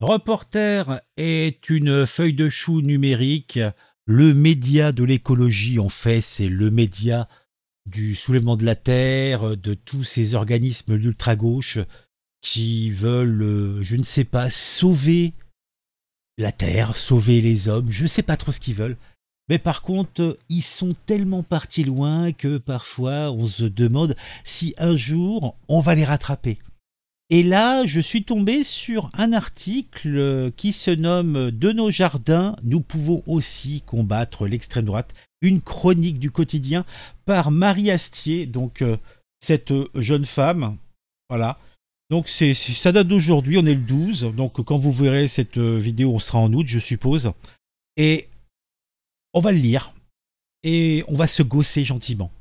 Reporter est une feuille de chou numérique. Le média de l'écologie, en fait, c'est le média du soulèvement de la Terre, de tous ces organismes d'ultra-gauche qui veulent, euh, je ne sais pas, sauver la Terre, sauver les hommes, je ne sais pas trop ce qu'ils veulent. Mais par contre, ils sont tellement partis loin que parfois on se demande si un jour on va les rattraper. Et là, je suis tombé sur un article euh, qui se nomme De nos jardins, nous pouvons aussi combattre l'extrême droite. Une chronique du quotidien par Marie Astier, donc euh, cette euh, jeune femme. Voilà. Donc c'est ça date d'aujourd'hui, on est le 12. Donc quand vous verrez cette vidéo, on sera en août, je suppose. Et on va le lire. Et on va se gausser gentiment.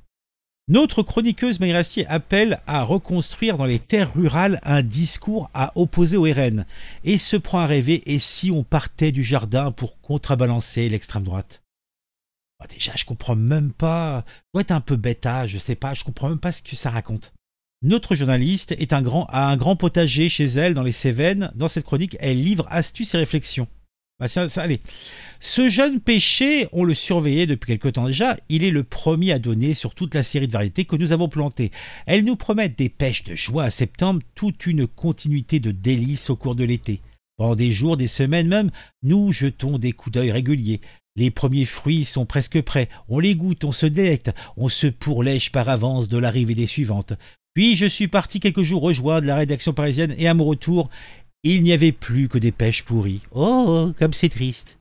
Notre chroniqueuse Magrastier appelle à reconstruire dans les terres rurales un discours à opposer au RN et se prend à rêver et si on partait du jardin pour contrebalancer l'extrême droite bah, Déjà, je comprends même pas. Doit être un peu bêta, je sais pas, je comprends même pas ce que ça raconte. Notre journaliste est un grand, a un grand potager chez elle dans les Cévennes. Dans cette chronique, elle livre astuces et réflexions. Bah, allez. Ce jeune péché, on le surveillait depuis quelque temps déjà, il est le premier à donner sur toute la série de variétés que nous avons plantées. Elles nous promettent des pêches de joie à septembre, toute une continuité de délices au cours de l'été. Pendant des jours, des semaines même, nous jetons des coups d'œil réguliers. Les premiers fruits sont presque prêts, on les goûte, on se délecte, on se pourlèche par avance de l'arrivée des suivantes. Puis je suis parti quelques jours rejoindre la rédaction parisienne et à mon retour, il n'y avait plus que des pêches pourries. Oh, oh, comme c'est triste.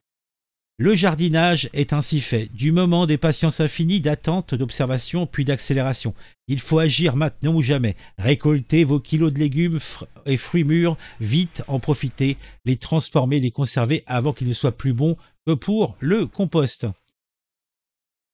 Le jardinage est ainsi fait, du moment des patience infinies d'attente, d'observation, puis d'accélération. Il faut agir maintenant ou jamais. Récoltez vos kilos de légumes et fruits mûrs, vite en profiter, les transformer, les conserver avant qu'ils ne soient plus bons que pour le compost.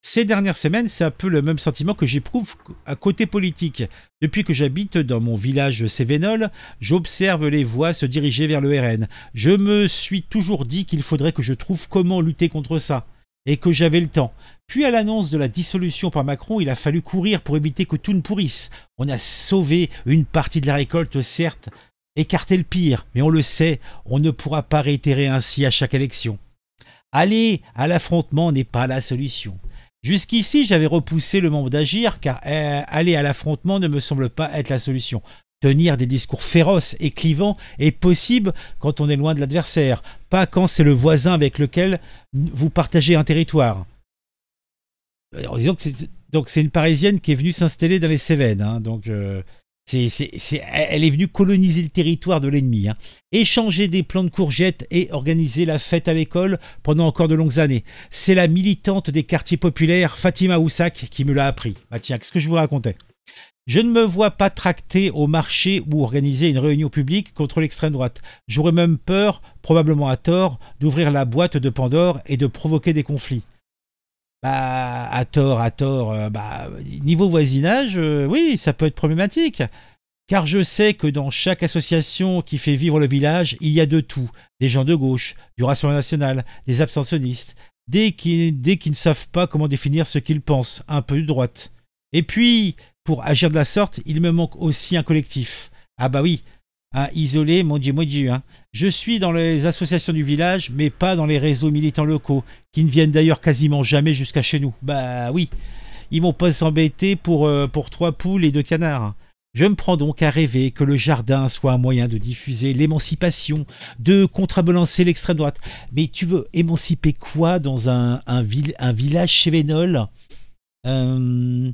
Ces dernières semaines, c'est un peu le même sentiment que j'éprouve à côté politique. Depuis que j'habite dans mon village Cévenol, j'observe les voix se diriger vers le RN. Je me suis toujours dit qu'il faudrait que je trouve comment lutter contre ça, et que j'avais le temps. Puis à l'annonce de la dissolution par Macron, il a fallu courir pour éviter que tout ne pourrisse. On a sauvé une partie de la récolte, certes, écarté le pire, mais on le sait, on ne pourra pas réitérer ainsi à chaque élection. Aller à l'affrontement n'est pas la solution. Jusqu'ici, j'avais repoussé le membre d'agir car euh, aller à l'affrontement ne me semble pas être la solution. Tenir des discours féroces et clivants est possible quand on est loin de l'adversaire, pas quand c'est le voisin avec lequel vous partagez un territoire. disons que donc c'est une Parisienne qui est venue s'installer dans les Cévennes, hein, donc euh, elle est venue coloniser le territoire de l'ennemi, hein. échanger des plans de courgettes et organiser la fête à l'école pendant encore de longues années. C'est la militante des quartiers populaires, Fatima Oussak, qui me l'a appris. Bah tiens, qu'est-ce que je vous racontais Je ne me vois pas tracter au marché ou organiser une réunion publique contre l'extrême droite. J'aurais même peur, probablement à tort, d'ouvrir la boîte de Pandore et de provoquer des conflits bah, à tort, à tort, euh, bah, niveau voisinage, euh, oui, ça peut être problématique. Car je sais que dans chaque association qui fait vivre le village, il y a de tout. Des gens de gauche, du Rassemblement national, des abstentionnistes, dès qu'ils ne savent pas comment définir ce qu'ils pensent, un peu de droite. Et puis, pour agir de la sorte, il me manque aussi un collectif. Ah bah oui, à isolé, mon Dieu, mon Dieu. Hein. Je suis dans les associations du village, mais pas dans les réseaux militants locaux, qui ne viennent d'ailleurs quasiment jamais jusqu'à chez nous. Bah oui, ils vont pas s'embêter pour, euh, pour trois poules et deux canards. Je me prends donc à rêver que le jardin soit un moyen de diffuser l'émancipation, de contrebalancer l'extrême droite. Mais tu veux émanciper quoi dans un, un, village chez Vénol euh,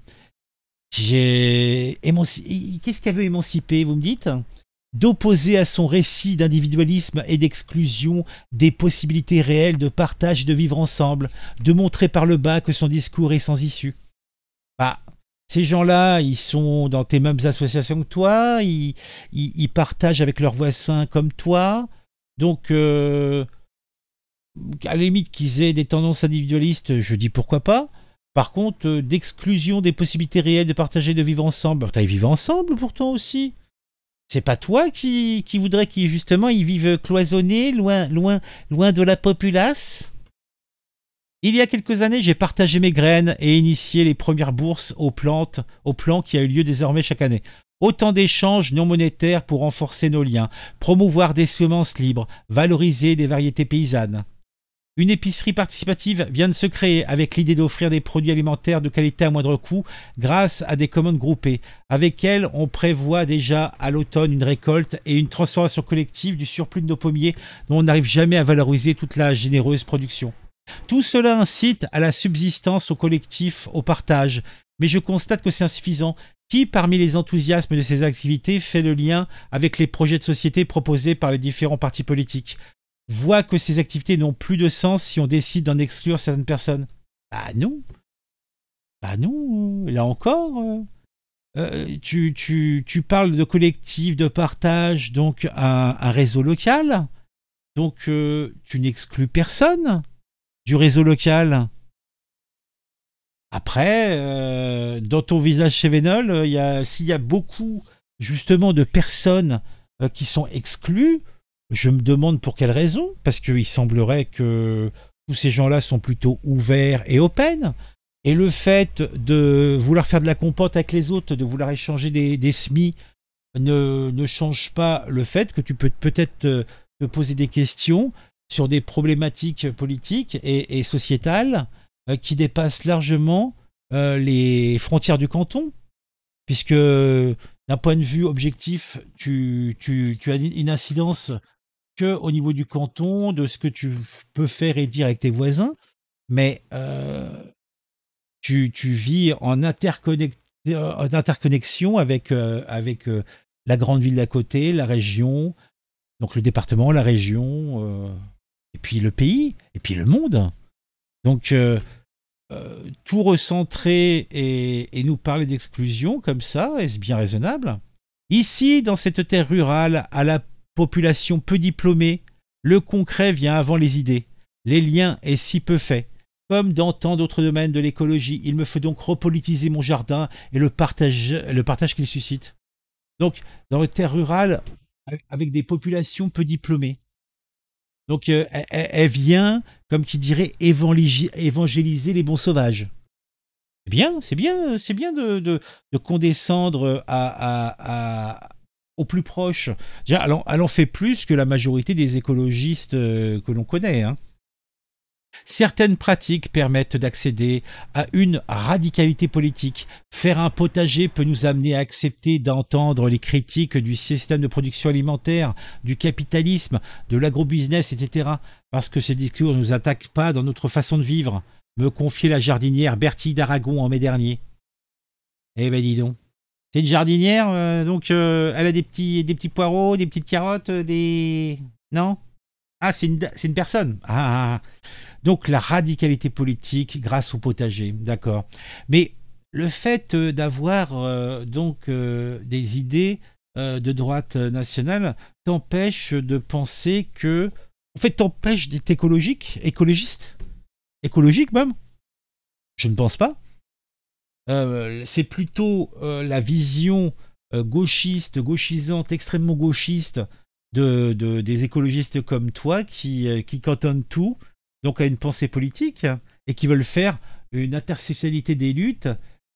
Qu'est-ce qu'elle veut émanciper, vous me dites d'opposer à son récit d'individualisme et d'exclusion des possibilités réelles de partage et de vivre ensemble, de montrer par le bas que son discours est sans issue. Bah, ces gens-là, ils sont dans tes mêmes associations que toi, ils, partagent avec leurs voisins comme toi, donc euh, à la limite qu'ils aient des tendances individualistes, je dis pourquoi pas. Par contre, euh, d'exclusion des possibilités réelles de partager, de vivre ensemble, bah, Tu ils vivent ensemble pourtant aussi. C'est pas toi qui, voudrais qu'ils justement ils vivent cloisonnés, loin, loin, loin de la populace Il y a quelques années, j'ai partagé mes graines et initié les premières bourses aux plantes, au plan qui a eu lieu désormais chaque année. Autant d'échanges non monétaires pour renforcer nos liens, promouvoir des semences libres, valoriser des variétés paysannes. Une épicerie participative vient de se créer avec l'idée d'offrir des produits alimentaires de qualité à moindre coût grâce à des commandes groupées. Avec elle, on prévoit déjà à l'automne une récolte et une transformation collective du surplus de nos pommiers dont on n'arrive jamais à valoriser toute la généreuse production. Tout cela incite à la subsistance, au collectif, au partage. Mais je constate que c'est insuffisant. Qui, parmi les enthousiasmes de ces activités, fait le lien avec les projets de société proposés par les différents partis politiques voit que ces activités n'ont plus de sens si on décide d'en exclure certaines personnes. Ah non. ah non, euh, là encore, euh, euh, tu, parles de collectif, de partage, donc un, réseau local. Donc tu n'exclus personne du réseau local. Après, dans ton visage chez Vénol, s'il y a beaucoup justement de personnes qui sont exclues, je me demande pour quelle raison, parce qu'il semblerait que tous ces gens-là sont plutôt ouverts et open. Et le fait de vouloir faire de la compote avec les autres, de vouloir échanger des, des semis, ne, change pas le fait que tu peux peut-être te, poser des questions sur des problématiques politiques et, sociétales euh, qui dépassent largement euh, les frontières du canton, puisque d'un point de vue objectif, tu, as une incidence au niveau du canton, de ce que tu peux faire et dire avec tes voisins, mais euh, tu, vis en, euh, en interconnexion avec, euh, avec la grande ville d'à côté, la région, donc le département, la région, et puis le pays, et puis le monde. Donc tout recentrer et nous parler d'exclusion comme ça, est-ce bien raisonnable Ici, dans cette terre rurale, à la population peu diplômée, le concret vient avant les idées. Les liens est si peu fait. Comme dans tant d'autres domaines de l'écologie, il me faut donc repolitiser mon jardin et le partage, le partage qu'il suscite. Donc, dans le terres rural avec des populations peu diplômées. Donc, euh, elle, vient, comme qui dirait, évangéliser les bons sauvages. C'est bien, c'est bien, c'est bien de, de, condescendre à au plus proche. Déjà, elle, en, fait plus que la majorité des écologistes euh, que l'on connaît. Hein. Certaines pratiques permettent d'accéder à une radicalité politique. Faire un potager peut nous amener à accepter d'entendre les critiques du système de production alimentaire, du capitalisme, de l'agrobusiness, etc. Parce que ces discours ne nous attaquent pas dans notre façon de vivre. Me confiait la jardinière Bertie d'Aragon en mai dernier. Eh ben dis donc. C'est une jardinière, euh, donc euh, elle a des petits, des petits poireaux, des petites carottes, euh, des... Non Ah, c'est une, une, personne. Ah, ah, ah, donc la radicalité politique grâce au potager, d'accord. Mais le fait d'avoir donc des idées de droite nationale t'empêche de penser que... En fait, t'empêche d'être écologique, écologiste, écologique même. Je ne pense pas. Euh, c'est plutôt euh, la vision euh, gauchiste, gauchisante, extrêmement gauchiste de, des écologistes comme toi qui, qui cantonnent tout, donc à une pensée politique, et qui veulent faire une intersectionnalité des luttes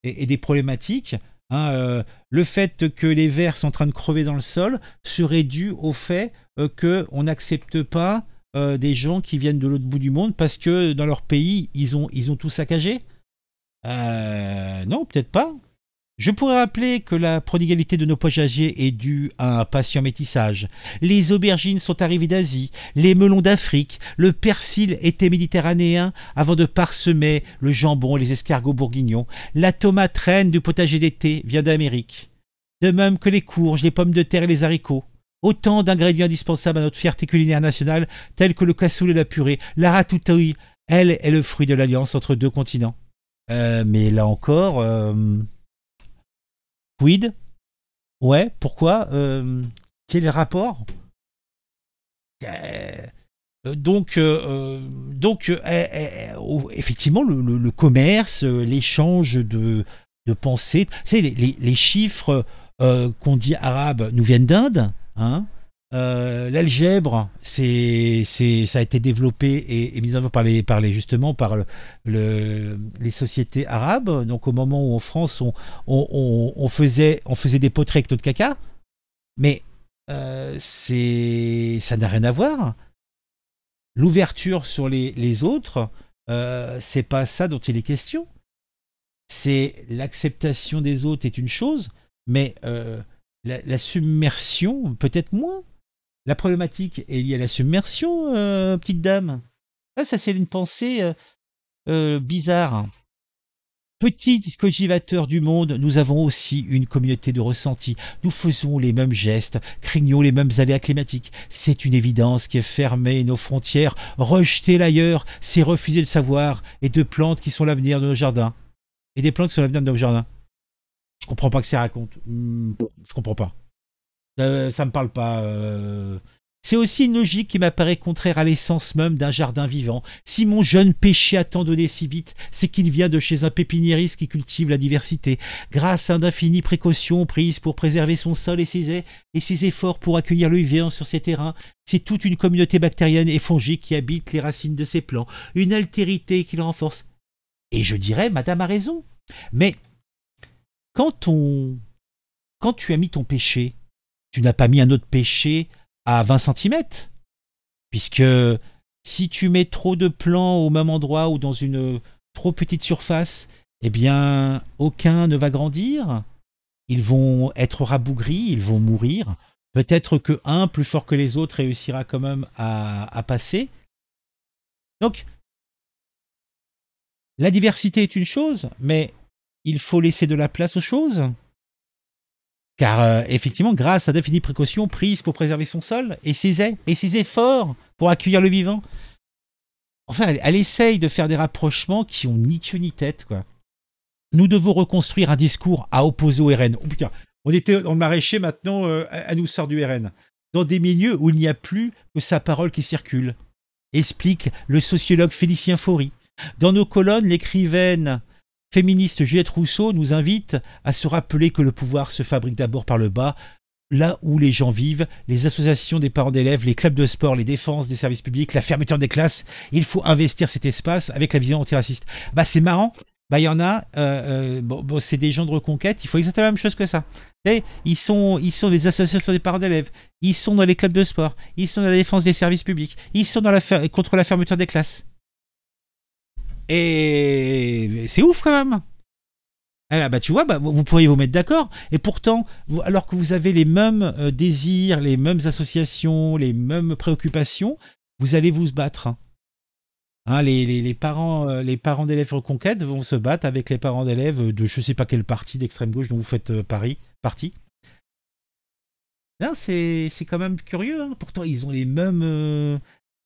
et, des problématiques. Hein, le fait que les vers sont en train de crever dans le sol serait dû au fait que On n'accepte pas des gens qui viennent de l'autre bout du monde parce que dans leur pays, ils ont, ils ont tout saccagé. Euh, non, peut-être pas. Je pourrais rappeler que la prodigalité de nos poches est due à un patient métissage. Les aubergines sont arrivées d'Asie, les melons d'Afrique, le persil était méditerranéen avant de parsemer le jambon et les escargots bourguignons. La tomate reine du potager d'été vient d'Amérique. De même que les courges, les pommes de terre et les haricots. Autant d'ingrédients indispensables à notre fierté culinaire nationale, tels que le cassoulet, et la purée. La ratatouille, elle, est le fruit de l'alliance entre deux continents. Euh, mais là encore, euh, quid Ouais, pourquoi euh, Quel rapport donc, donc eh, eh, eh, effectivement, le, commerce, l'échange de, de pensées, les, chiffres qu'on dit arabes nous viennent d'Inde, hein euh, l'algèbre, c'est, ça a été développé et, mis en œuvre par les, justement par les sociétés arabes. Donc au moment où en France on, faisait, on faisait des poteries avec notre caca, mais euh, ça n'a rien à voir. L'ouverture sur les, autres, euh, c'est pas ça dont il est question. C'est l'acceptation des autres est une chose, mais la submersion peut-être moins. La problématique est liée à la submersion, euh, petite dame. Ah, ça, c'est une pensée euh, euh, bizarre. Petit cogivateur du monde, nous avons aussi une communauté de ressentis. Nous faisons les mêmes gestes, craignons les mêmes aléas climatiques. C'est une évidence qui est fermée nos frontières. Rejeter l'ailleurs, c'est refuser de savoir et de plantes qui sont l'avenir de nos jardins. Et des plantes qui sont l'avenir de nos jardins. Je comprends pas que ça raconte. Hmm, je comprends pas. Euh, ça me parle pas. Euh. C'est aussi une logique qui m'apparaît contraire à l'essence même d'un jardin vivant. Si mon jeune péché a tant donné si vite, c'est qu'il vient de chez un pépiniériste qui cultive la diversité, grâce à d'infinies précautions prises pour préserver son sol et ses et ses efforts pour accueillir le vivant sur ses terrains. C'est toute une communauté bactérienne et fongique qui habite les racines de ses plants, une altérité qui le renforce. Et je dirais, madame a raison. Mais quand on... Quand tu as mis ton péché tu n'as pas mis un autre péché à 20 cm. Puisque si tu mets trop de plants au même endroit ou dans une trop petite surface, eh bien, aucun ne va grandir. Ils vont être rabougris, ils vont mourir. Peut-être que un, plus fort que les autres, réussira quand même à passer. Donc, la diversité est une chose, mais il faut laisser de la place aux choses. Car euh, effectivement, grâce à d'infinies précautions prises pour préserver son sol et ses et ses efforts pour accueillir le vivant, enfin, elle, essaye de faire des rapprochements qui ont ni queue ni tête, quoi. Nous devons reconstruire un discours à opposer au RN. Oh, putain, on était dans le maraîcher, maintenant, à euh, nous sort du RN. Dans des milieux où il n'y a plus que sa parole qui circule, explique le sociologue Félicien Faury. Dans nos colonnes, l'écrivaine féministe Juliette Rousseau nous invite à se rappeler que le pouvoir se fabrique d'abord par le bas, là où les gens vivent, les associations des parents d'élèves, les clubs de sport, les défenses des services publics, la fermeture des classes. Il faut investir cet espace avec la vision antiraciste. Bah, c'est marrant. Bah, il y en a, euh, euh, c'est des gens de reconquête, il faut exactement la même chose que ça. ils sont, ils sont les associations des parents d'élèves, ils sont dans les clubs de sport, ils sont dans la défense des services publics, ils sont contre la fermeture des classes. Et c'est ouf quand même. Eh bah, tu vois, bah, vous pourriez vous mettre d'accord. Et pourtant, alors que vous avez les mêmes euh, désirs, les mêmes associations, les mêmes préoccupations, vous allez vous battre. Hein. Hein, les, parents, euh, les parents d'élèves reconquêtes vont se battre avec les parents d'élèves de je ne sais pas quel parti d'extrême gauche dont vous faites euh, Paris, partie. C'est quand même curieux. Hein. Pourtant, ils ont les mêmes,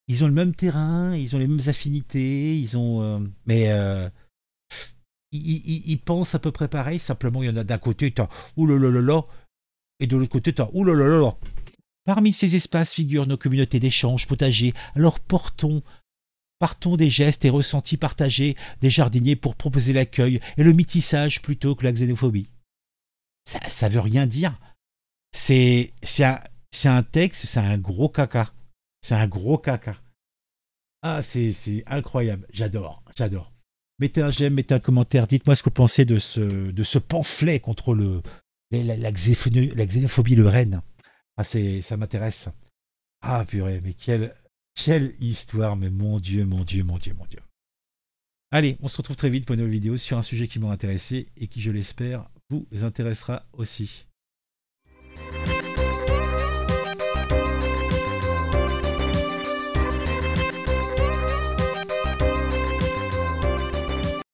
ils ont le même terrain, ils ont les mêmes affinités, ils ont. Euh, mais euh, ils, pensent à peu près pareil, simplement il y en a d'un côté, t'as oulalalala, et de l'autre côté, t'as oulalalala. Parmi ces espaces figurent nos communautés d'échange, potagers, alors portons. Partons des gestes et ressentis partagés des jardiniers pour proposer l'accueil et le mitissage plutôt que la xénophobie. Ça, veut rien dire. C'est, c'est un, un texte, c'est un gros caca. C'est un gros caca. Ah, c'est incroyable. J'adore, j'adore. Mettez un j'aime, mettez un commentaire. Dites-moi ce que vous pensez de ce, de ce pamphlet contre le, la, xénophobie, le Rennes. Ah, ça m'intéresse. Ah, purée, mais quelle, quelle histoire. Mais mon Dieu, mon Dieu, mon Dieu, mon Dieu. Allez, on se retrouve très vite pour une nouvelle vidéo sur un sujet qui m'a intéressé et qui, je l'espère, vous intéressera aussi.